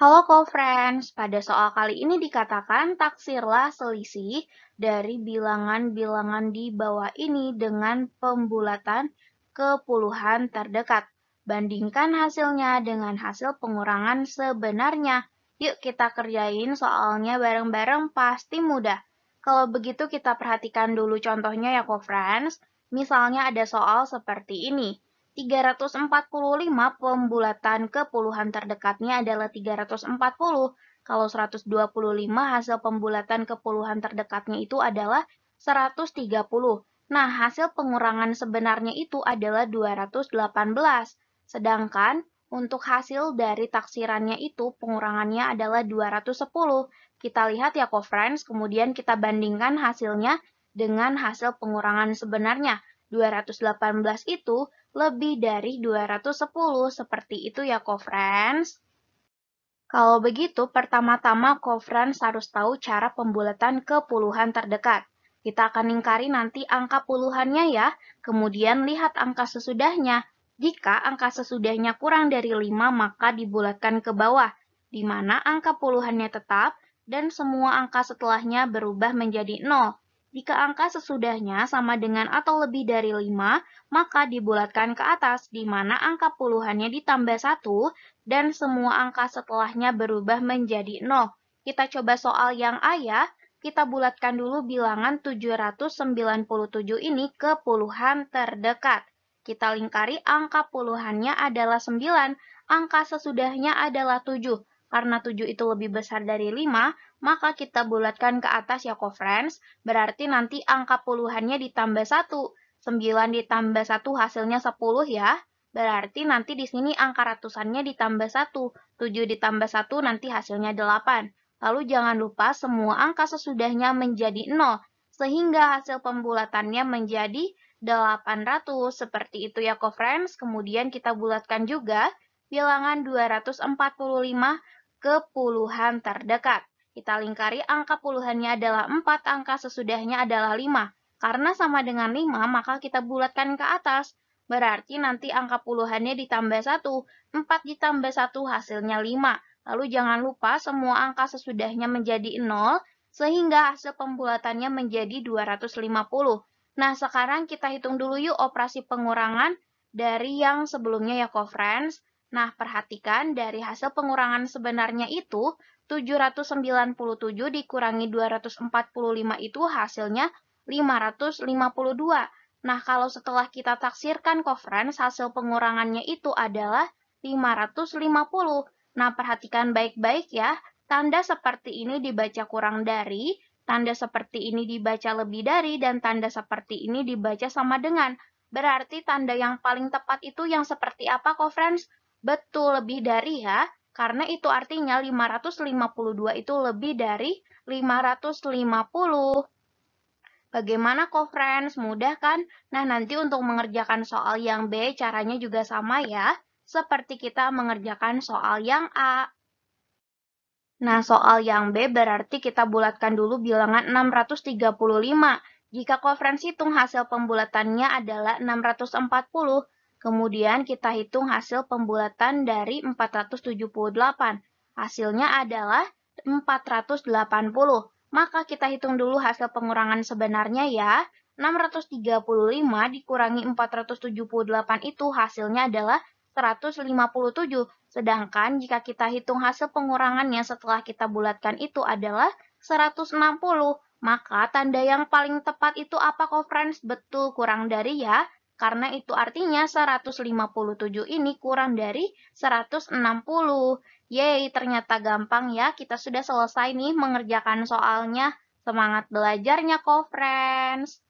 Halo co-friends, pada soal kali ini dikatakan taksirlah selisih dari bilangan-bilangan di bawah ini dengan pembulatan ke puluhan terdekat. Bandingkan hasilnya dengan hasil pengurangan sebenarnya. Yuk kita kerjain soalnya bareng-bareng pasti mudah. Kalau begitu kita perhatikan dulu contohnya ya co-friends. Misalnya ada soal seperti ini. 345 pembulatan ke puluhan terdekatnya adalah 340. Kalau 125 hasil pembulatan ke puluhan terdekatnya itu adalah 130. Nah, hasil pengurangan sebenarnya itu adalah 218. Sedangkan untuk hasil dari taksirannya itu pengurangannya adalah 210. Kita lihat ya co-friends, kemudian kita bandingkan hasilnya dengan hasil pengurangan sebenarnya. 218 itu lebih dari 210. Seperti itu ya, co Kalau begitu, pertama-tama co harus tahu cara pembulatan ke puluhan terdekat. Kita akan lingkari nanti angka puluhannya ya, kemudian lihat angka sesudahnya. Jika angka sesudahnya kurang dari 5, maka dibulatkan ke bawah, di mana angka puluhannya tetap dan semua angka setelahnya berubah menjadi 0. Jika angka sesudahnya sama dengan atau lebih dari 5, maka dibulatkan ke atas, di mana angka puluhannya ditambah 1 dan semua angka setelahnya berubah menjadi 0. Kita coba soal yang A ya. Kita bulatkan dulu bilangan 797 ini ke puluhan terdekat. Kita lingkari angka puluhannya adalah 9, angka sesudahnya adalah 7. Karena 7 itu lebih besar dari 5, maka kita bulatkan ke atas ya friends. Berarti nanti angka puluhannya ditambah 1. 9 ditambah 1 hasilnya 10 ya. Berarti nanti di sini angka ratusannya ditambah 1. 7 ditambah 1 nanti hasilnya 8. Lalu jangan lupa semua angka sesudahnya menjadi 0. Sehingga hasil pembulatannya menjadi 800. Seperti itu ya, co-friends. Kemudian kita bulatkan juga bilangan 245 ke puluhan terdekat. Kita lingkari angka puluhannya adalah 4, angka sesudahnya adalah 5. Karena sama dengan 5, maka kita bulatkan ke atas. Berarti nanti angka puluhannya ditambah 1. 4 ditambah 1 hasilnya 5. Lalu jangan lupa semua angka sesudahnya menjadi 0, sehingga hasil pembulatannya menjadi 250. Nah, sekarang kita hitung dulu yuk operasi pengurangan dari yang sebelumnya ya, co-friends. Nah, perhatikan dari hasil pengurangan sebenarnya itu, 797 dikurangi 245 itu hasilnya 552. Nah, kalau setelah kita taksirkan kofren hasil pengurangannya itu adalah 550. Nah, perhatikan baik-baik ya, tanda seperti ini dibaca kurang dari, tanda seperti ini dibaca lebih dari, dan tanda seperti ini dibaca sama dengan. Berarti tanda yang paling tepat itu yang seperti apa, Kofrens? Betul, lebih dari ya. Karena itu artinya 552 itu lebih dari 550. Bagaimana kok friends? Mudah kan? Nah nanti untuk mengerjakan soal yang B caranya juga sama ya. Seperti kita mengerjakan soal yang A. Nah soal yang B berarti kita bulatkan dulu bilangan 635. Jika konferensi hitung hasil pembulatannya adalah 640, Kemudian kita hitung hasil pembulatan dari 478. Hasilnya adalah 480. Maka kita hitung dulu hasil pengurangan sebenarnya ya. 635 dikurangi 478 itu hasilnya adalah 157. Sedangkan jika kita hitung hasil pengurangannya setelah kita bulatkan itu adalah 160. Maka tanda yang paling tepat itu apa, friends? Betul, kurang dari ya karena itu artinya 157 ini kurang dari 160. Yeay, ternyata gampang ya. Kita sudah selesai nih mengerjakan soalnya. Semangat belajarnya, co-friends!